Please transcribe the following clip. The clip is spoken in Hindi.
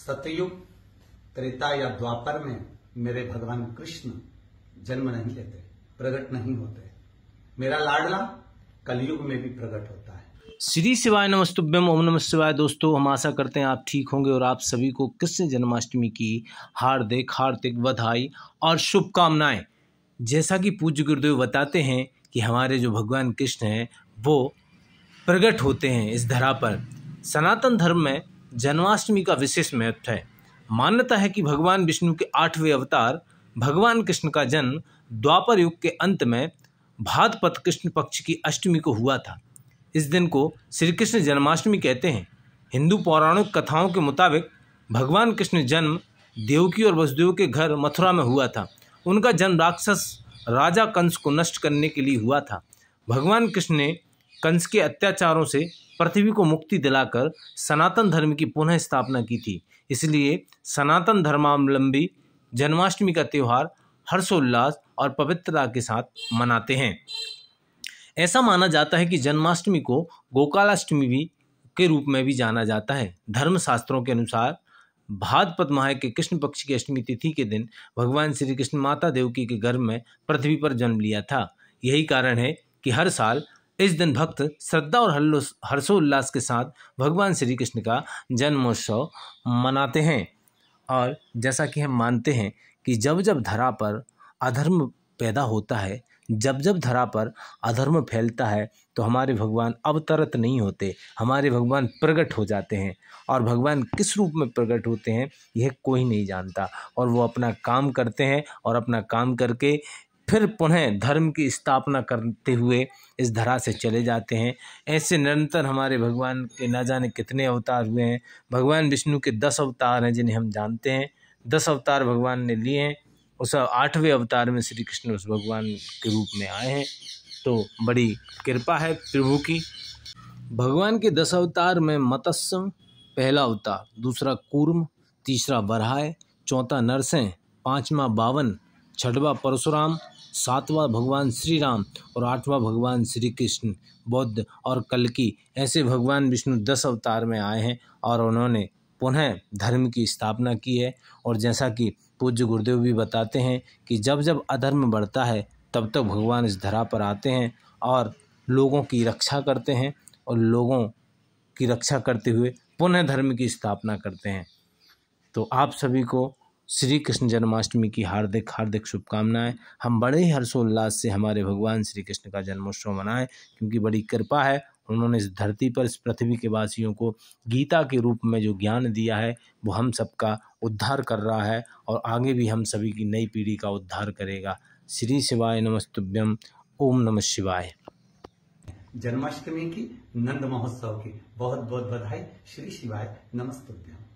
सतयुग त्रेता या द्वापर में मेरे भगवान कृष्ण जन्म नहीं लेते प्रकट नहीं होते मेरा लाडला कलयुग में भी प्रकट होता है श्री शिवाय नमस्तुभ्यम ओम नम शिवाय दोस्तों हम आशा करते हैं आप ठीक होंगे और आप सभी को कृष्ण जन्माष्टमी की हार्दिक हार्दिक बधाई और शुभकामनाएं जैसा कि पूज्य गुरुदेव बताते हैं कि हमारे जो भगवान कृष्ण हैं वो प्रकट होते हैं इस धरा पर सनातन धर्म में जन्माष्टमी का विशेष महत्व है मान्यता है कि भगवान विष्णु के आठवें अवतार भगवान कृष्ण का जन्म द्वापर युग के अंत में भादपत कृष्ण पक्ष की अष्टमी को हुआ था इस दिन को श्री कृष्ण जन्माष्टमी कहते हैं हिंदू पौराणिक कथाओं के मुताबिक भगवान कृष्ण जन्म देवकी और वसुदेव के घर मथुरा में हुआ था उनका जन्म राक्षस राजा कंस को नष्ट करने के लिए हुआ था भगवान कृष्ण ने कंस के अत्याचारों से पृथ्वी को मुक्ति दिलाकर सनातन धर्म की पुनः स्थापना की थी इसलिए सनातन धर्मावलंबी जन्माष्टमी का त्यौहार हर्षोल्लास और पवित्रता के साथ मनाते हैं ऐसा माना जाता है कि जन्माष्टमी को गोकालाष्टमी भी के रूप में भी जाना जाता है धर्मशास्त्रों के अनुसार भाद्रपद माह के कृष्ण पक्ष की अष्टमी तिथि के दिन भगवान श्री कृष्ण माता देवकी के गर्भ में पृथ्वी पर जन्म लिया था यही कारण है कि हर साल इस दिन भक्त श्रद्धा और हल्लो हर्षोल्लास के साथ भगवान श्री कृष्ण का जन्मोत्सव मनाते हैं और जैसा कि हम मानते हैं कि जब जब धरा पर अधर्म पैदा होता है जब जब धरा पर अधर्म फैलता है तो हमारे भगवान अवतरत नहीं होते हमारे भगवान प्रकट हो जाते हैं और भगवान किस रूप में प्रकट होते हैं यह कोई नहीं जानता और वो अपना काम करते हैं और अपना काम करके फिर पुनः धर्म की स्थापना करते हुए इस धरा से चले जाते हैं ऐसे निरंतर हमारे भगवान के ना जाने कितने अवतार हुए हैं भगवान विष्णु के दस अवतार हैं जिन्हें हम जानते हैं दस अवतार भगवान ने लिए हैं उस आठवें अवतार में श्री कृष्ण उस भगवान के रूप में आए हैं तो बड़ी कृपा है प्रभु की भगवान के दस अवतार में मत्स्य पहला अवतार दूसरा कूर्म तीसरा बरहाय चौथा नरसें पाँचवा बावन छठवा परशुराम सातवां भगवान श्री राम और आठवां भगवान श्री कृष्ण बौद्ध और कलकी ऐसे भगवान विष्णु दस अवतार में आए हैं और उन्होंने पुनः धर्म की स्थापना की है और जैसा कि पूज्य गुरुदेव भी बताते हैं कि जब जब अधर्म बढ़ता है तब तक तो भगवान इस धरा पर आते हैं और लोगों की रक्षा करते हैं और लोगों की रक्षा करते हुए पुनः धर्म की स्थापना करते हैं तो आप सभी को श्री कृष्ण जन्माष्टमी की हार्दिक हार्दिक शुभकामनाएं हम बड़े ही हर्षोल्लास से हमारे भगवान श्री कृष्ण का जन्मोत्सव मनाएं क्योंकि बड़ी कृपा है उन्होंने इस धरती पर इस पृथ्वी के वासियों को गीता के रूप में जो ज्ञान दिया है वो हम सबका उद्धार कर रहा है और आगे भी हम सभी की नई पीढ़ी का उद्धार करेगा श्री शिवाय नमस्तुभ्यम ओम नमः शिवाय जन्माष्टमी की नंद महोत्सव की बहुत बहुत बधाई श्री शिवाय नमस्तुभ्यम